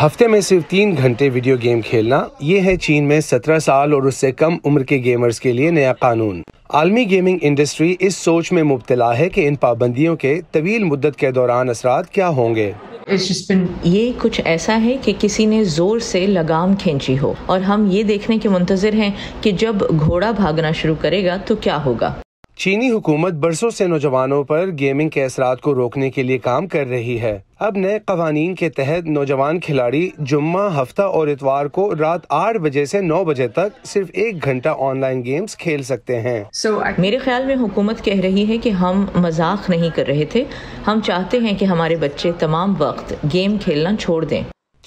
हफ्ते में सिर्फ तीन घंटे वीडियो गेम खेलना ये है चीन में 17 साल और उससे कम उम्र के गेमर्स के लिए नया कानून आलमी गेमिंग इंडस्ट्री इस सोच में मुबतला है कि इन पाबंदियों के तवील मुद्दत के दौरान असरात क्या होंगे ये कुछ ऐसा है कि किसी ने जोर से लगाम खींची हो और हम ये देखने के मुंतजर हैं कि जब घोड़ा भागना शुरू करेगा तो क्या होगा चीनी हुकूमत बरसों से नौजवानों पर गेमिंग के असरात को रोकने के लिए काम कर रही है अब नए कवानीन के तहत नौजवान खिलाड़ी जुम्मा हफ्ता और इतवार को रात आठ बजे से नौ बजे तक सिर्फ एक घंटा ऑनलाइन गेम्स खेल सकते हैं so, मेरे ख्याल में हुकूमत कह रही है कि हम मजाक नहीं कर रहे थे हम चाहते हैं कि हमारे बच्चे तमाम वक्त गेम खेलना छोड़ दें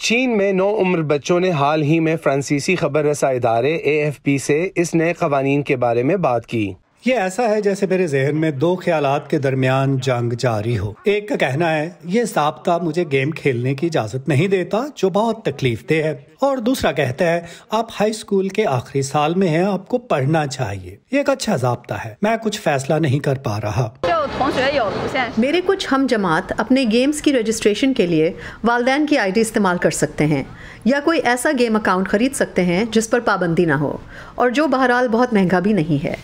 चीन में नौ उम्र बच्चों ने हाल ही में फ्रांसीसी खबर रसा इदारे ए एफ पी से इस नए कवानीन के बारे में बात की ये ऐसा है जैसे मेरे जहन में दो ख्याल के दरमियान जंग जारी हो एक का कहना है ये सबका मुझे गेम खेलने की इजाज़त नहीं देता जो बहुत तकलीफ दे है और दूसरा कहता है आप हाई स्कूल के आखिरी साल में हैं आपको पढ़ना चाहिए ये एक अच्छा जबता है मैं कुछ फैसला नहीं कर पा रहा मेरे कुछ हम जमात अपने गेम्स की रजिस्ट्रेशन के लिए वालदेन की आईडी इस्तेमाल कर सकते हैं या कोई ऐसा गेम अकाउंट खरीद सकते हैं जिस पर पाबंदी ना हो और जो बहरहाल बहुत महंगा भी नहीं है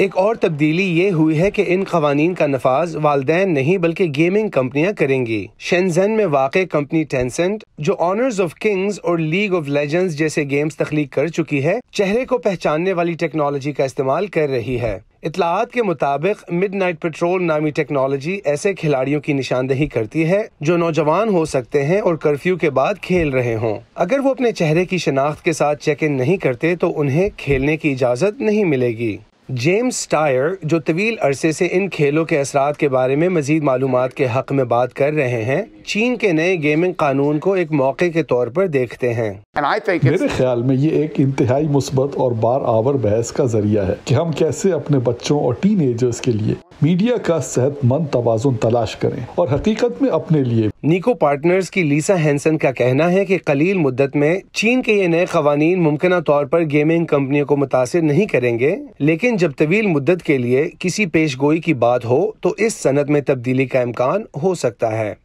एक और तब्दीली ये हुई है कि इन कवानीन का नफाज वाले नहीं बल्कि गेमिंग कंपनियां करेंगी शेनजन में वाक़ कंपनी टेंसेंट जो ऑनर्स ऑफ किंग्स और लीग ऑफ लेजेंड्स जैसे गेम्स तख्लीक कर चुकी है चेहरे को पहचानने वाली टेक्नोलॉजी का इस्तेमाल कर रही है इतलात के मुताबिक मिड नाइट पेट्रोल नामी टेक्नोलॉजी ऐसे खिलाड़ियों की निशानदेही करती है जो नौजवान हो सकते हैं और कर्फ्यू के बाद खेल रहे हों अगर वो अपने चेहरे की शनाख्त के साथ चेक इन नहीं करते तो उन्हें खेलने की इजाज़त नहीं मिलेगी जेम्स टायर जो तवील अरसे से इन खेलों के असरा के बारे में मज़ीद मालूम के हक़ में बात कर रहे हैं चीन के नए गेमिंग कानून को एक मौके के तौर पर देखते हैं मेरे ख्याल में ये एक इंतहाई मुस्बत और बार आवर बहस का जरिया है की हम कैसे अपने बच्चों और टीन एजर्स के लिए मीडिया का सेहतमंद तोज़ुन तलाश करें और हकीकत में अपने लिए निको पार्टनर्स की लीसा हैंसन का कहना है कि कलील मुद्दत में चीन के ये नए कवानीन मुमकिन तौर पर गेमिंग कंपनियों को मुतासर नहीं करेंगे लेकिन जब तवील मुद्दत के लिए किसी पेश गोई की बात हो तो इस सनत में तब्दीली का इम्कान हो सकता है